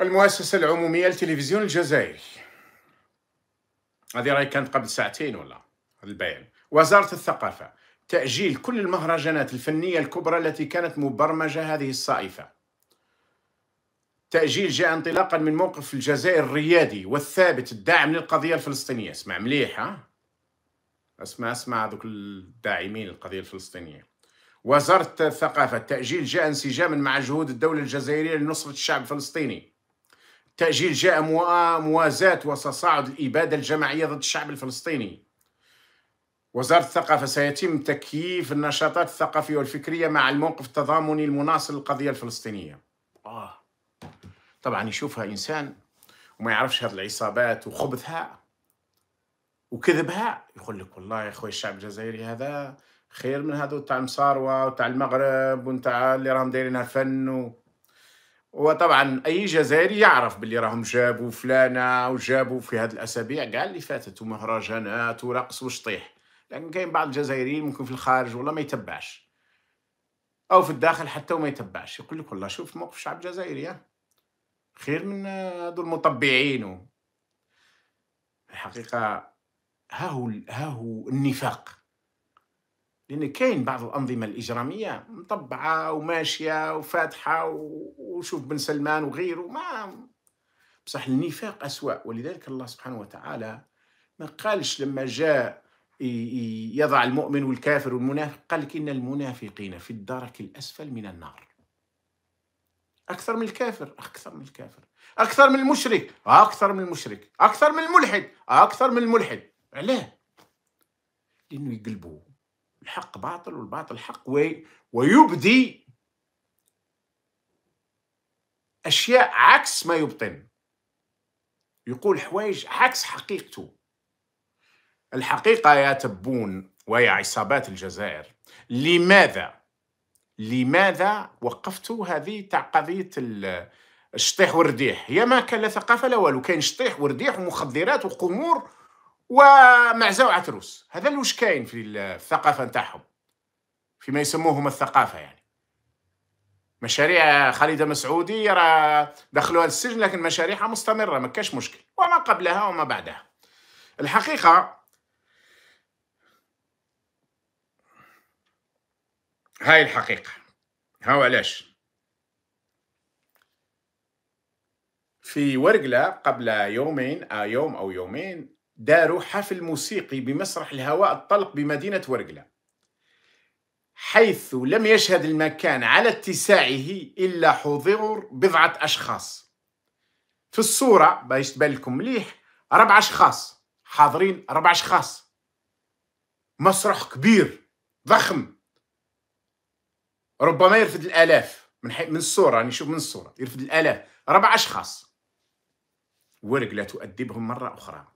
المؤسسة العمومية للتلفزيون الجزائري هذه راهي كانت قبل ساعتين ولا البيان وزارة الثقافة تأجيل كل المهرجانات الفنية الكبرى التي كانت مبرمجة هذه الصائفة تأجيل جاء انطلاقا من موقف الجزائر الريادي والثابت الداعم للقضية الفلسطينية اسمع مليح ها اسمع اسمع ذوك الداعمين للقضية الفلسطينية وزارة الثقافة التأجيل جاء انسجاما مع جهود الدولة الجزائرية لنصرة الشعب الفلسطيني تأجيل جاء موازاة وتصاعد الإبادة الجماعية ضد الشعب الفلسطيني وزارة الثقافة سيتم تكييف النشاطات الثقافية والفكرية مع الموقف التضامني المناصر للقضية الفلسطينية آه. طبعا يشوفها إنسان وما يعرفش هذه العصابات وخبثها وكذبها يقول لك والله يا خويا الشعب الجزائري هذا خير من هذو تاع المصاروة وتاع المغرب وتاع اللي راهم دايرينها فن و... وطبعا اي جزائري يعرف باللي راهم جابوا فلانه وجابوا في هذه الاسابيع كاع اللي فاتت ومهرجانات ورقص وشطيح لكن كاين بعض الجزائريين ممكن في الخارج والله ما يتبعش او في الداخل حتى وما يتبعش يقول لك والله شوف موقف الشعب الجزائري خير من هذو المطبعين الحقيقه ها هو ها هو النفاق لان كاين بعض الانظمه الاجراميه مطبعه وماشيه وفاتحه و... وشوف بن سلمان وغيره ما بصح النفاق أسوأ ولذلك الله سبحانه وتعالى ما قالش لما جاء يضع المؤمن والكافر والمنافق قال لك إن المنافقين في الدرك الأسفل من النار أكثر من الكافر أكثر من الكافر أكثر من المشرك أكثر من المشرك أكثر من الملحد أكثر من الملحد علاه لأنه يقلبوا الحق باطل والباطل حق وي ويبدي أشياء عكس ما يبطن يقول حوايج عكس حقيقته الحقيقة يا تبون ويا عصابات الجزائر لماذا لماذا وقفتوا هذه تاع قضية الشطيح والرديح هي ما كان لا ثقافة لا والو كاين شطيح ورديح ومخدرات وخمور ومعزة وعتروس هذا اللي واش كاين في الثقافة نتاعهم فيما يسموهم الثقافة يعني مشاريع خالده مسعودي يرى دخلوها للسجن لكن مشاريعها مستمره ما كاش مشكل وما قبلها وما بعدها الحقيقه هاي الحقيقه هاو علاش في ورقلة قبل يومين آه يوم أو يومين داروا حفل موسيقي بمسرح الهواء الطلق بمدينة ورقلة حيث لم يشهد المكان على اتساعه إلا حضور بضعة أشخاص في الصورة باش تبان لكم مليح ربع أشخاص حاضرين ربع أشخاص مسرح كبير ضخم ربما يرفد الآلاف من حي... من الصورة راني نشوف من الصورة يرفد الآلاف ربع أشخاص ورق لا تؤدبهم مرة أخرى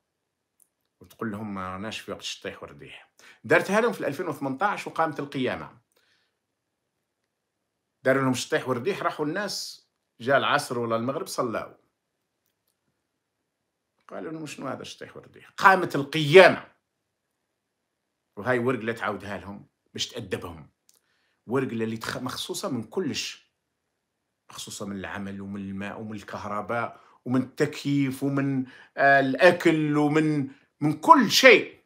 وتقول لهم ما راناش في وقت الشطيح والرديح دارتها لهم في 2018 وقامت القيامه داروا لهم الشطيح والرديح راحوا الناس جاء العصر ولا المغرب صلاو قالوا لهم شنو هذا الشطيح والرديح قامت القيامه وهاي ورقله تعاودها لهم باش تادبهم ورقله اللي تخ... مخصوصه من كلش مخصوصه من العمل ومن الماء ومن الكهرباء ومن التكييف ومن آه الاكل ومن من كل شيء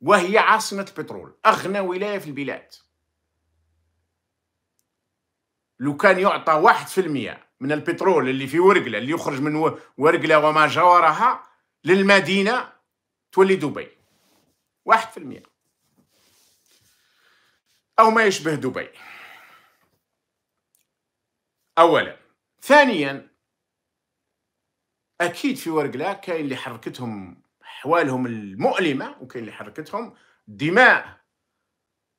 وهي عاصمة البترول أغنى ولاية في البلاد لو كان يعطى واحد في المية من البترول اللي في ورقلة اللي يخرج من ورقلة وما جاورها للمدينة تولي دبي واحد في المية أو ما يشبه دبي أولا ثانيا اكيد في ورقلا كاين اللي حركتهم احوالهم المؤلمه وكاين اللي حركتهم الدماء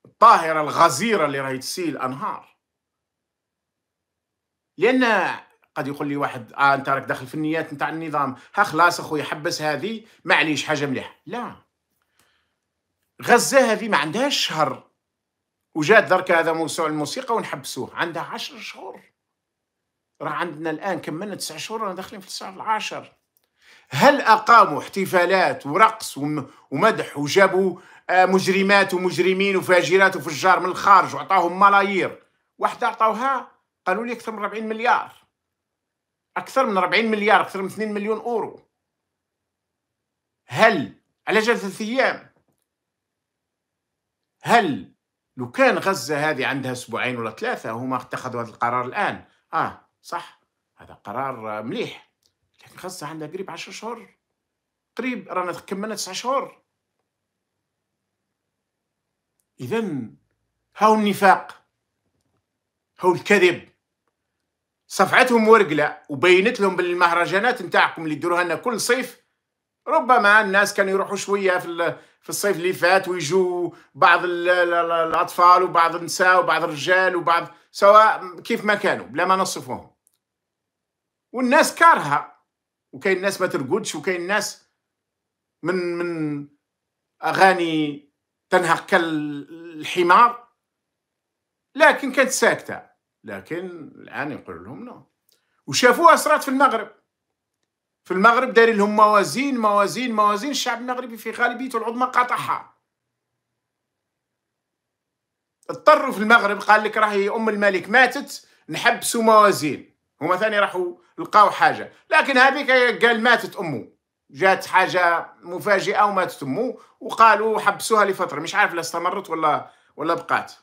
الطاهره الغزيره اللي راهي تسيل انهار لان قد يقول لي واحد اه انت راك داخل في النيات نتاع النظام ها خلاص اخويا حبس هذه معليش حاجه مليحه لا غزه هذه ما عندهاش شهر وجات درك هذا موسوع الموسيقى ونحبسوه عندها عشر شهور راه عندنا الان كملنا تسع شهور رانا داخلين في الشهر العاشر هل اقاموا احتفالات ورقص ومدح وجابوا آه، مجرمات ومجرمين وفاجرات وفجار من الخارج وعطاهم ملايير واحده عطاوها قالوا لي اكثر من 40 مليار اكثر من 40 مليار اكثر من 2 مليون اورو هل على جال ثلاث ايام هل لو كان غزه هذه عندها اسبوعين ولا ثلاثه هما اتخذوا هذا القرار الان اه صح هذا قرار مليح لكن غزة عندها قريب 10 شهور قريب رانا كملنا 9 شهور إذا هاو النفاق هاو الكذب صفعتهم ورقلة وبينت لهم بالمهرجانات نتاعكم اللي ديروها لنا كل صيف ربما الناس كانوا يروحوا شوية في في الصيف اللي فات ويجوا بعض الأطفال وبعض النساء وبعض الرجال وبعض سواء كيف ما كانوا بلا ما نصفهم والناس كارهه وكاين الناس ما ترقدش وكاين الناس من من اغاني تنهق كالحمار لكن كانت ساكته لكن الان يقول لهم نو وشافوها صرات في المغرب في المغرب دايرين لهم موازين موازين موازين الشعب المغربي في غالبيته العظمى قاطعها اضطروا في المغرب قال لك راهي ام الملك ماتت نحبسوا موازين هما ثاني راحوا لقاو حاجه لكن هذيك قال ماتت امه جات حاجه مفاجئه وماتت امه وقالوا حبسوها لفتره مش عارف لا استمرت ولا ولا بقات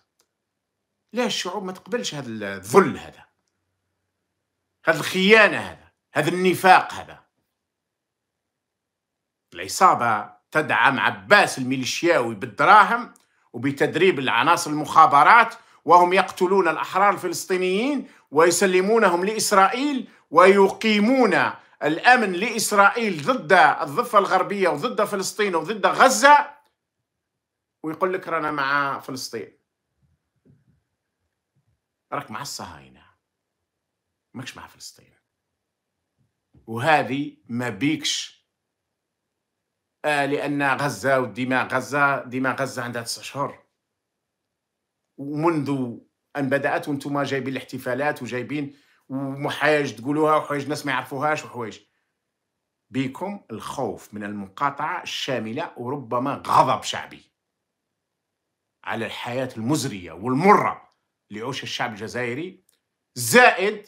لا الشعوب ما تقبلش هذا الذل هذا هذا الخيانه هذا هذا النفاق هذا العصابه تدعم عباس الميليشياوي بالدراهم وبتدريب العناصر المخابرات وهم يقتلون الأحرار الفلسطينيين ويسلمونهم لإسرائيل ويقيمون الأمن لإسرائيل ضد الضفة الغربية وضد فلسطين وضد غزة ويقول لك رانا مع فلسطين راك مع الصهاينة ماكش مع فلسطين وهذه ما بيكش آه لأن غزة ودماء غزة دماء غزة عندها تسع شهور ومنذ ان بدات وانتم جايبين الاحتفالات وجايبين وحوايج تقولوها وحوايج الناس ما يعرفوهاش وحوايج بكم الخوف من المقاطعه الشامله وربما غضب شعبي على الحياه المزريه والمره ليعيش الشعب الجزائري زائد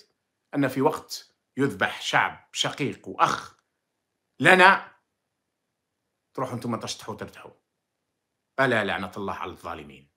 ان في وقت يذبح شعب شقيق واخ لنا تروحوا انتم تشطحوا ترتحوا الا لعنه الله على الظالمين